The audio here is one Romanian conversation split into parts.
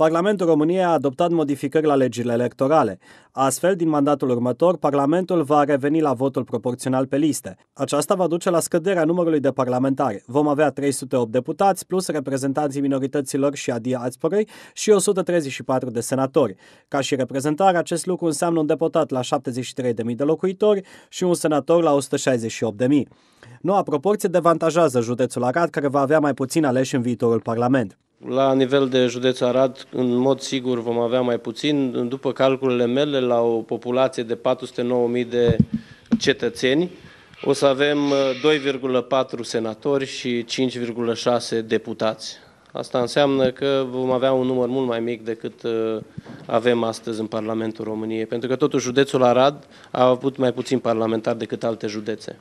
Parlamentul României a adoptat modificări la legile electorale. Astfel, din mandatul următor, Parlamentul va reveni la votul proporțional pe liste. Aceasta va duce la scăderea numărului de parlamentari. Vom avea 308 deputați, plus reprezentanții minorităților și a diasporei și 134 de senatori. Ca și reprezentare, acest lucru înseamnă un deputat la 73.000 de locuitori și un senator la 168.000. Noua proporție devantajează județul Arad, care va avea mai puțin aleși în viitorul Parlament. La nivel de județ Arad, în mod sigur vom avea mai puțin, după calculele mele, la o populație de 409.000 de cetățeni, o să avem 2,4 uh, senatori și 5,6 deputați. Asta înseamnă că vom avea un număr mult mai mic decât uh, avem astăzi în Parlamentul României, pentru că totuși județul Arad a avut mai puțin parlamentar decât alte județe.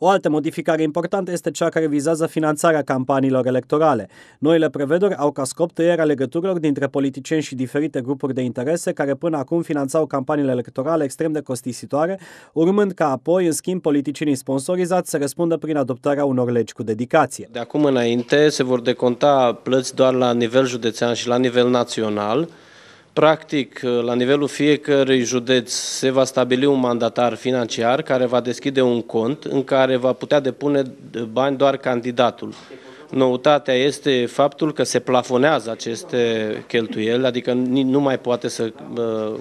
O altă modificare importantă este cea care vizează finanțarea campaniilor electorale. Noile prevederi au ca scop tăierea legăturilor dintre politicieni și diferite grupuri de interese care până acum finanțau campaniile electorale extrem de costisitoare, urmând ca apoi, în schimb, politicienii sponsorizați să răspundă prin adoptarea unor legi cu dedicație. De acum înainte se vor deconta plăți doar la nivel județean și la nivel național, Practic, la nivelul fiecărui județ se va stabili un mandatar financiar care va deschide un cont în care va putea depune bani doar candidatul. Noutatea este faptul că se plafonează aceste cheltuieli, adică nu mai poate să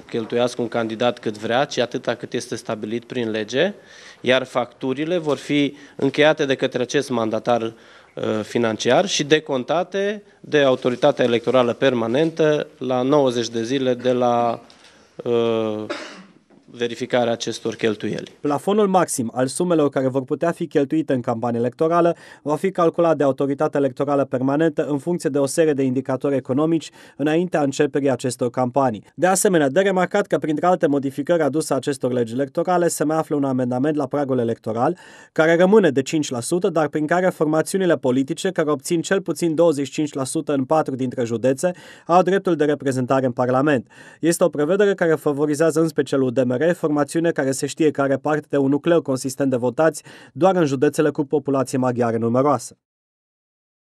cheltuiască un candidat cât vrea, ci atâta cât este stabilit prin lege, iar facturile vor fi încheiate de către acest mandatar Uh, financiar și decontate de Autoritatea Electorală Permanentă la 90 de zile de la uh, verificarea acestor cheltuieli. Plafonul maxim al sumelor care vor putea fi cheltuite în campanie electorală va fi calculat de Autoritatea Electorală Permanentă în funcție de o serie de indicatori economici înaintea începerii acestor campanii. De asemenea, de remarcat că printre alte modificări aduse acestor legi electorale se mai află un amendament la pragul electoral care rămâne de 5%, dar prin care formațiunile politice care obțin cel puțin 25% în patru dintre județe au dreptul de reprezentare în Parlament. Este o prevedere care favorizează în special UDMR PNRR, formațiune care se știe că are parte de un nucleu consistent de votați doar în județele cu populație maghiară numeroasă.